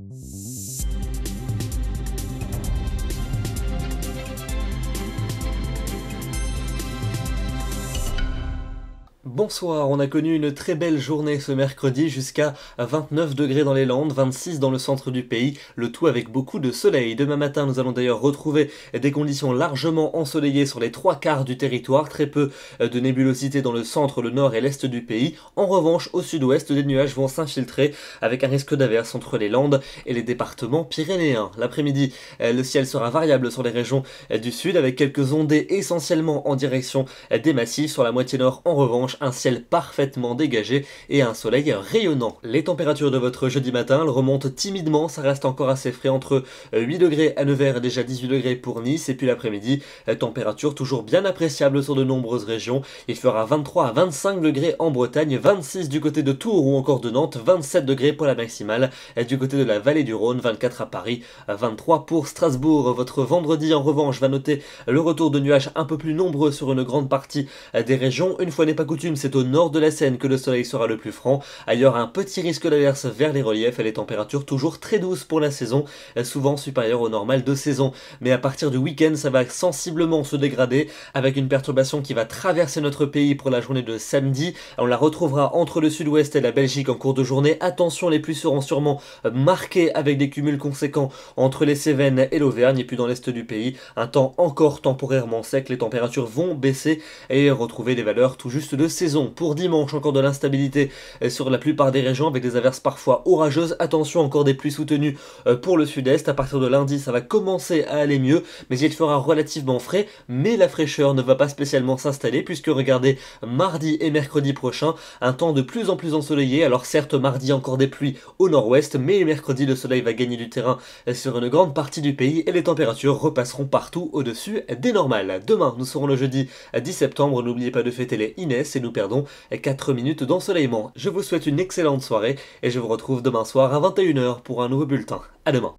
Thank you. Bonsoir, on a connu une très belle journée ce mercredi jusqu'à 29 degrés dans les Landes, 26 dans le centre du pays, le tout avec beaucoup de soleil. Demain matin, nous allons d'ailleurs retrouver des conditions largement ensoleillées sur les trois quarts du territoire, très peu de nébulosité dans le centre, le nord et l'est du pays. En revanche, au sud-ouest, des nuages vont s'infiltrer avec un risque d'averse entre les Landes et les départements pyrénéens. L'après-midi, euh, le ciel sera variable sur les régions euh, du sud avec quelques ondées essentiellement en direction euh, des massifs sur la moitié nord en revanche un ciel parfaitement dégagé et un soleil rayonnant. Les températures de votre jeudi matin, remontent timidement, ça reste encore assez frais entre 8 degrés à Nevers et déjà 18 degrés pour Nice, et puis l'après-midi, euh, température toujours bien appréciable sur de nombreuses régions. Il fera 23 à 25 degrés en Bretagne, 26 du côté de Tours ou encore de Nantes, 27 degrés pour la maximale euh, du côté de la vallée du Rhône, 24 à Paris, 23 euh, pour Strasbourg. Votre vendredi en revanche va noter le retour de nuages un peu plus nombreux sur une grande partie des régions. Une fois n'est pas coutume, c'est au nord de la Seine que le soleil sera le plus franc. Ailleurs, un petit risque d'averse vers les reliefs et les températures toujours très douces pour la saison, euh, souvent supérieures au normal de saison. Mais à partir du week-end, ça va sensiblement se dégrader avec une perturbation qui va traverser notre pays pour la journée de samedi. On la retrouvera entre le sud-ouest et la Belgique en cours de journée. Attention, les pluies seront sûrement euh, marquées avec des cumuls conséquents entre les Cévennes et l'Auvergne et puis dans l'est du pays. Un temps encore temporairement sec, les températures vont baisser et retrouver des valeurs tout juste de saison. Pour dimanche, encore de l'instabilité euh, sur la plupart des régions avec des averses parfois orageuses. Attention, encore des pluies soutenues euh, pour le sud-est. À partir de lundi, ça va commencer à aller mieux, mais il fera relativement frais. Mais la fraîcheur ne va pas spécialement s'installer puisque regardez, mardi et mercredi prochain, un temps de plus en plus ensoleillé. Alors certes, mardi encore des pluies au nord-ouest, mais mercredi, le soleil va gagner du terrain euh, sur une grande partie du pays et les températures repasseront partout au-dessus des normales. Demain, nous serons le jeudi 10 septembre. N'oubliez pas de fêter les Inès nous perdons 4 minutes d'ensoleillement. Je vous souhaite une excellente soirée et je vous retrouve demain soir à 21h pour un nouveau bulletin. A demain.